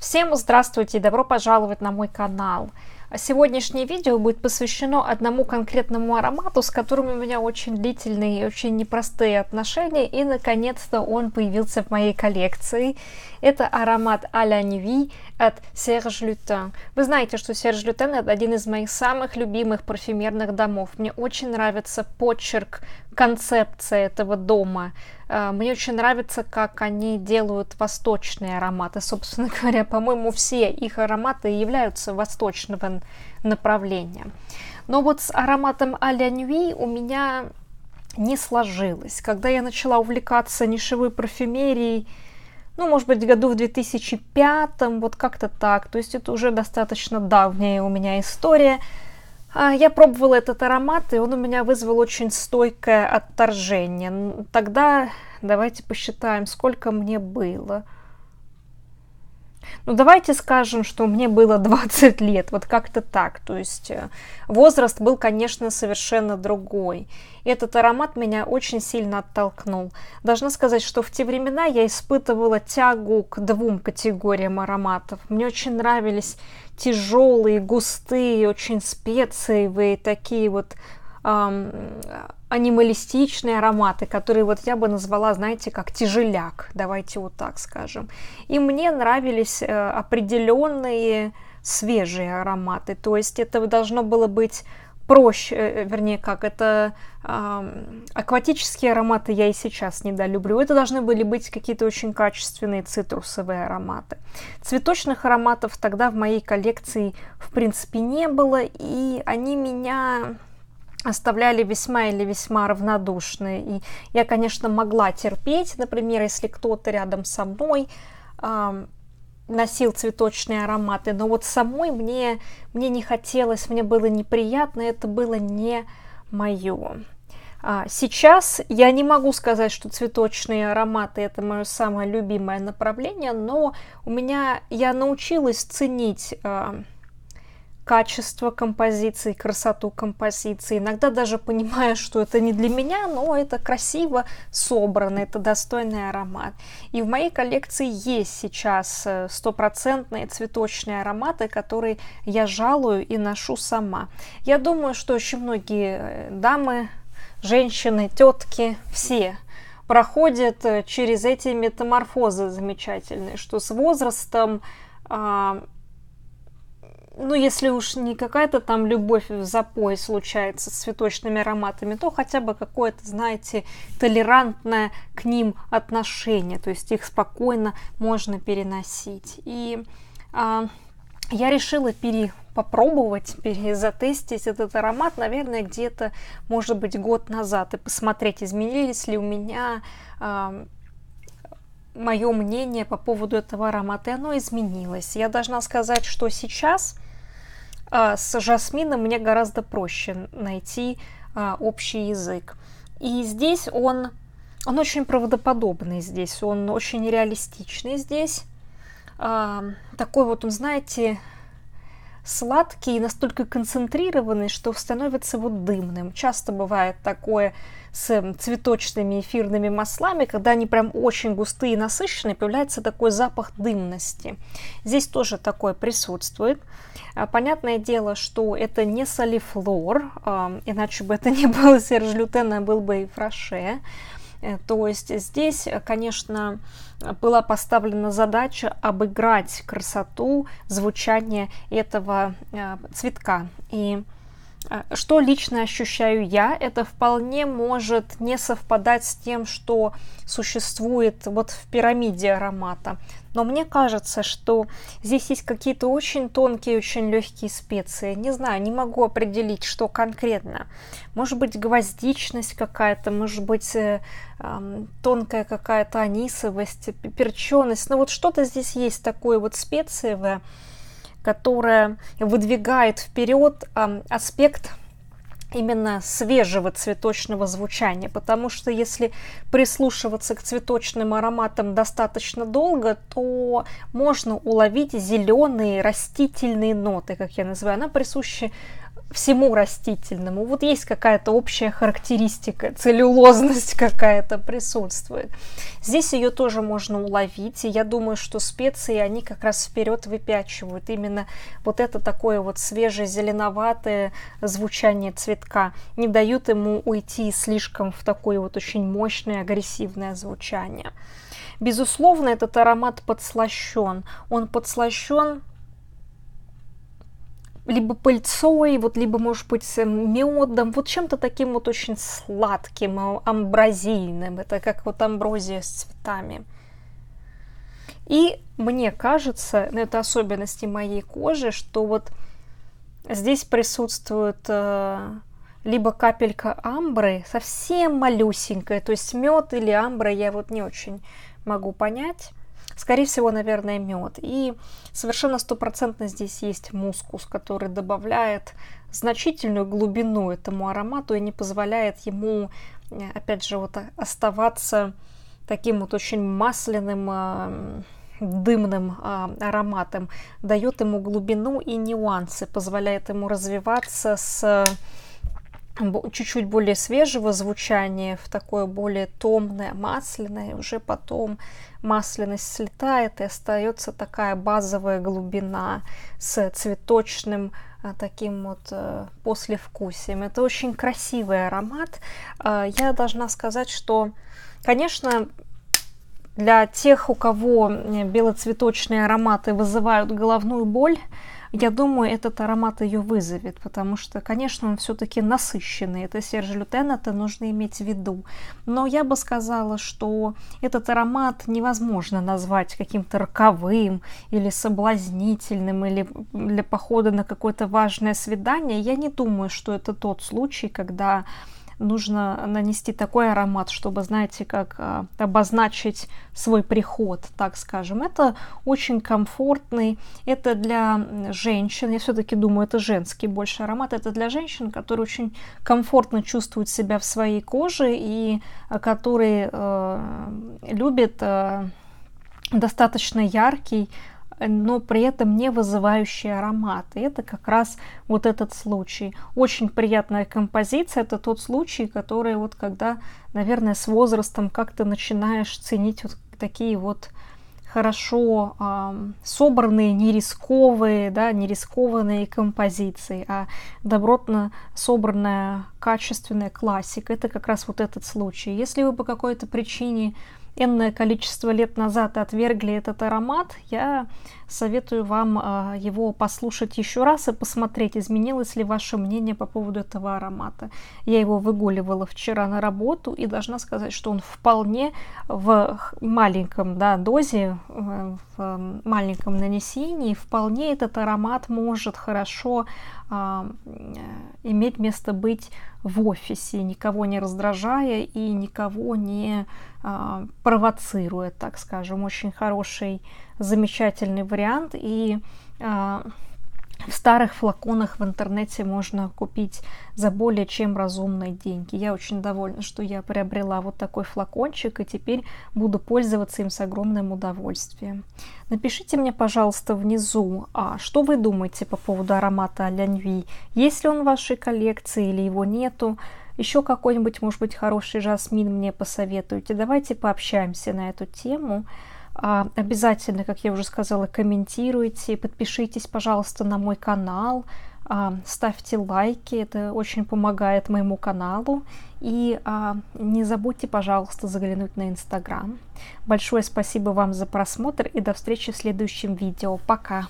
Всем здравствуйте и добро пожаловать на мой канал. Сегодняшнее видео будет посвящено одному конкретному аромату, с которым у меня очень длительные и очень непростые отношения, и наконец-то он появился в моей коллекции. Это аромат Аля ля Неви от Serge Лютен. Вы знаете, что Serge Лютен это один из моих самых любимых парфюмерных домов. Мне очень нравится почерк концепция этого дома. Э, мне очень нравится, как они делают восточные ароматы. Собственно говоря, по-моему, все их ароматы являются восточного направления. Но вот с ароматом а у меня не сложилось. Когда я начала увлекаться нишевой парфюмерией, ну, может быть, году в 2005, вот как-то так. То есть это уже достаточно давняя у меня история. А, я пробовала этот аромат, и он у меня вызвал очень стойкое отторжение. Тогда давайте посчитаем, сколько мне было – ну давайте скажем, что мне было 20 лет, вот как-то так. То есть э, возраст был, конечно, совершенно другой. И этот аромат меня очень сильно оттолкнул. Должна сказать, что в те времена я испытывала тягу к двум категориям ароматов. Мне очень нравились тяжелые, густые, очень специевые, такие вот анималистичные ароматы, которые вот я бы назвала, знаете, как тяжеляк, давайте вот так скажем. И мне нравились э, определенные свежие ароматы, то есть это должно было быть проще, э, вернее, как это э, акватические ароматы я и сейчас недолюблю. Это должны были быть какие-то очень качественные цитрусовые ароматы. Цветочных ароматов тогда в моей коллекции в принципе не было, и они меня оставляли весьма или весьма равнодушные. И я, конечно, могла терпеть, например, если кто-то рядом со мной э, носил цветочные ароматы, но вот самой мне, мне не хотелось, мне было неприятно, это было не мое. А сейчас я не могу сказать, что цветочные ароматы это мое самое любимое направление, но у меня я научилась ценить качество композиции, красоту композиции. Иногда даже понимая, что это не для меня, но это красиво собрано, это достойный аромат. И в моей коллекции есть сейчас э, стопроцентные цветочные ароматы, которые я жалую и ношу сама. Я думаю, что очень многие э, дамы, женщины, тетки, все проходят э, через эти метаморфозы замечательные, что с возрастом а, ну, если уж не какая-то там любовь в запое случается с цветочными ароматами, то хотя бы какое-то, знаете, толерантное к ним отношение, то есть их спокойно можно переносить. И а, я решила пере попробовать, перезатестить этот аромат, наверное, где-то, может быть, год назад и посмотреть, изменились ли у меня а, мое мнение по поводу этого аромата, и оно изменилось. Я должна сказать, что сейчас э, с жасмином мне гораздо проще найти э, общий язык. И здесь он, он очень правдоподобный здесь, он очень реалистичный здесь. Э, такой вот он, знаете, сладкий и настолько концентрированный, что становится вот дымным. Часто бывает такое с цветочными эфирными маслами, когда они прям очень густые и насыщенные, появляется такой запах дымности. Здесь тоже такое присутствует. А, понятное дело, что это не солифлор, иначе бы это не было сержлютен, а был бы и фраше. Э, то есть здесь, э, конечно, была поставлена задача обыграть красоту звучания этого э, цветка. И а, что лично ощущаю я, это вполне может не совпадать с тем, что существует вот в пирамиде аромата. Но мне кажется, что здесь есть какие-то очень тонкие, очень легкие специи. Не знаю, не могу определить, что конкретно. Может быть, гвоздичность какая-то, может быть, э, э, тонкая какая-то анисовость, перченость. Но вот что-то здесь есть такое вот специевое, которая выдвигает вперед аспект именно свежего цветочного звучания, потому что если прислушиваться к цветочным ароматам достаточно долго, то можно уловить зеленые растительные ноты, как я называю. Она присуща всему растительному. Вот есть какая-то общая характеристика, целлюлозность какая-то присутствует. Здесь ее тоже можно уловить, и я думаю, что специи, они как раз вперед выпячивают именно вот это такое вот свежее зеленоватое звучание цветка, не дают ему уйти слишком в такое вот очень мощное агрессивное звучание. Безусловно, этот аромат подслащен. Он подслащен либо пыльцой, вот, либо, может быть, с э, медом, вот чем-то таким вот очень сладким, э, амбразийным. Это как вот амброзия с цветами. И мне кажется, ну, это особенности моей кожи, что вот здесь присутствует э, либо капелька амбры, совсем малюсенькая, то есть мед или амбра я вот не очень могу понять. Скорее всего, наверное, мед. И совершенно стопроцентно здесь есть мускус, который добавляет значительную глубину этому аромату и не позволяет ему, э, опять же, вот оставаться таким вот очень масляным, э, дымным а, ароматом, дает ему глубину и нюансы, позволяет ему развиваться с чуть-чуть более свежего звучания в такое более томное, масляное, и уже потом масляность слетает и остается такая базовая глубина с цветочным а, таким вот э, послевкусием. Это очень красивый аромат. А, я должна сказать, что, конечно, для тех, у кого белоцветочные ароматы вызывают головную боль, я думаю, этот аромат ее вызовет, потому что, конечно, он все-таки насыщенный. Это Серж Лютен, это нужно иметь в виду. Но я бы сказала, что этот аромат невозможно назвать каким-то роковым или соблазнительным, или для похода на какое-то важное свидание. Я не думаю, что это тот случай, когда нужно нанести такой аромат, чтобы, знаете, как а, обозначить свой приход, так скажем. Это очень комфортный, это для женщин, я все-таки думаю, это женский больше аромат, это для женщин, которые очень комфортно чувствуют себя в своей коже и а, которые э, любят... Э, достаточно яркий, но при этом не вызывающий аромат. И это как раз вот этот случай. Очень приятная композиция. Это тот случай, который вот когда, наверное, с возрастом как-то начинаешь ценить вот такие вот хорошо э, собранные, не рисковые, да, не рискованные композиции, а добротно собранная, качественная классика. Это как раз вот этот случай. Если вы по какой-то причине э, энное количество лет назад отвергли этот аромат, я Советую вам а, его послушать еще раз и посмотреть, изменилось ли ваше мнение по поводу этого аромата. Я его выгуливала вчера на работу и должна сказать, что он вполне в маленьком да, дозе, э, в маленьком нанесении, вполне этот аромат может хорошо а, э, иметь место быть в офисе, никого не раздражая и никого не а, провоцируя, так скажем, очень хороший замечательный вариант. И э, в старых флаконах в интернете можно купить за более чем разумные деньги. Я очень довольна, что я приобрела вот такой флакончик и теперь буду пользоваться им с огромным удовольствием. Напишите мне, пожалуйста, внизу, а что вы думаете по поводу аромата Ляньви? Есть ли он в вашей коллекции или его нету? Еще какой-нибудь, может быть, хороший жасмин мне посоветуете? Давайте пообщаемся на эту тему. А, обязательно, как я уже сказала, комментируйте, подпишитесь, пожалуйста, на мой канал, а, ставьте лайки, это очень помогает моему каналу. И а, не забудьте, пожалуйста, заглянуть на Инстаграм. Большое спасибо вам за просмотр и до встречи в следующем видео. Пока!